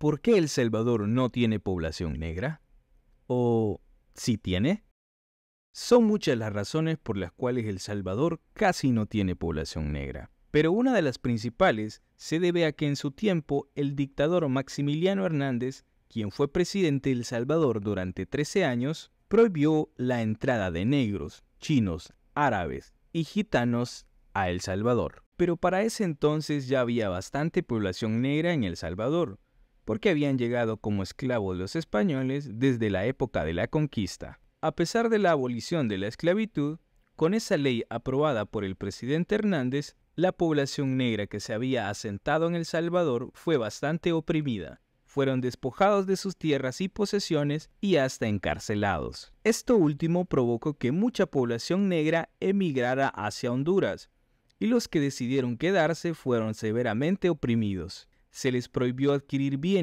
¿por qué El Salvador no tiene población negra? ¿O sí tiene? Son muchas las razones por las cuales El Salvador casi no tiene población negra, pero una de las principales se debe a que en su tiempo el dictador Maximiliano Hernández, quien fue presidente de El Salvador durante 13 años, prohibió la entrada de negros, chinos, árabes y gitanos a El Salvador. Pero para ese entonces ya había bastante población negra en El Salvador, porque habían llegado como esclavos los españoles desde la época de la conquista. A pesar de la abolición de la esclavitud, con esa ley aprobada por el presidente Hernández, la población negra que se había asentado en El Salvador fue bastante oprimida. Fueron despojados de sus tierras y posesiones y hasta encarcelados. Esto último provocó que mucha población negra emigrara hacia Honduras, y los que decidieron quedarse fueron severamente oprimidos. Se les prohibió adquirir bienes